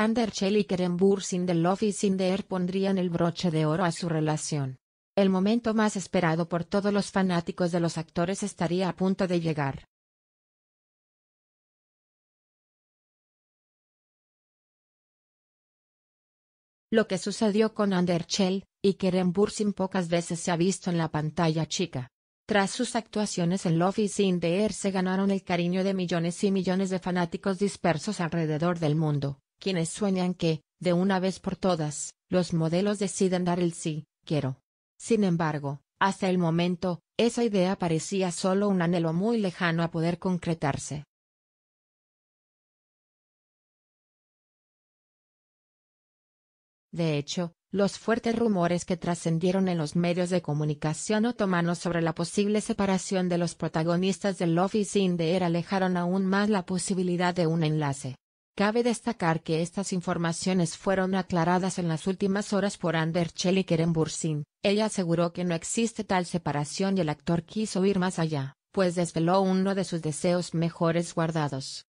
Anderchel y Kerem Bursin del Love in pondrían el broche de oro a su relación. El momento más esperado por todos los fanáticos de los actores estaría a punto de llegar. Lo que sucedió con Anderchel y Kerem Bursin pocas veces se ha visto en la pantalla chica. Tras sus actuaciones en Love is in the se ganaron el cariño de millones y millones de fanáticos dispersos alrededor del mundo quienes sueñan que, de una vez por todas, los modelos deciden dar el sí, quiero. Sin embargo, hasta el momento, esa idea parecía solo un anhelo muy lejano a poder concretarse. De hecho, los fuertes rumores que trascendieron en los medios de comunicación otomanos sobre la posible separación de los protagonistas del Love is in alejaron aún más la posibilidad de un enlace. Cabe destacar que estas informaciones fueron aclaradas en las últimas horas por Ander en Bursin. Ella aseguró que no existe tal separación y el actor quiso ir más allá, pues desveló uno de sus deseos mejores guardados.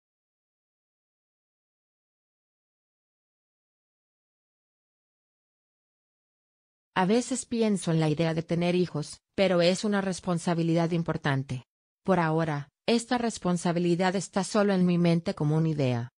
A veces pienso en la idea de tener hijos, pero es una responsabilidad importante. Por ahora, esta responsabilidad está solo en mi mente como una idea.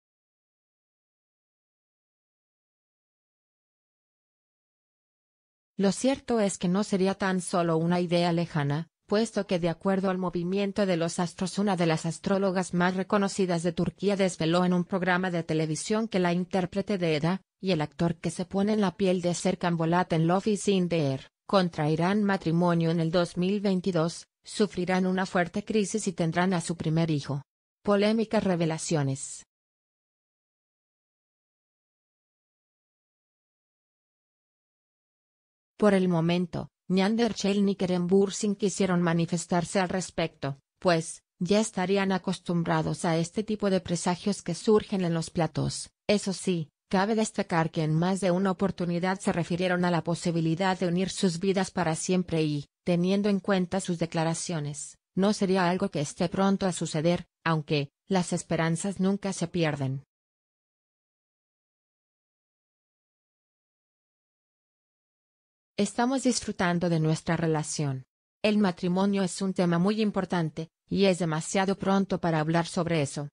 Lo cierto es que no sería tan solo una idea lejana, puesto que de acuerdo al movimiento de los astros una de las astrólogas más reconocidas de Turquía desveló en un programa de televisión que la intérprete de Eda, y el actor que se pone en la piel de Serkan Bolat en Love is in the Air, contraerán matrimonio en el 2022, sufrirán una fuerte crisis y tendrán a su primer hijo. Polémicas revelaciones. Por el momento, ni Anderschel ni quisieron manifestarse al respecto, pues, ya estarían acostumbrados a este tipo de presagios que surgen en los platos. Eso sí, cabe destacar que en más de una oportunidad se refirieron a la posibilidad de unir sus vidas para siempre y, teniendo en cuenta sus declaraciones, no sería algo que esté pronto a suceder, aunque, las esperanzas nunca se pierden. Estamos disfrutando de nuestra relación. El matrimonio es un tema muy importante, y es demasiado pronto para hablar sobre eso.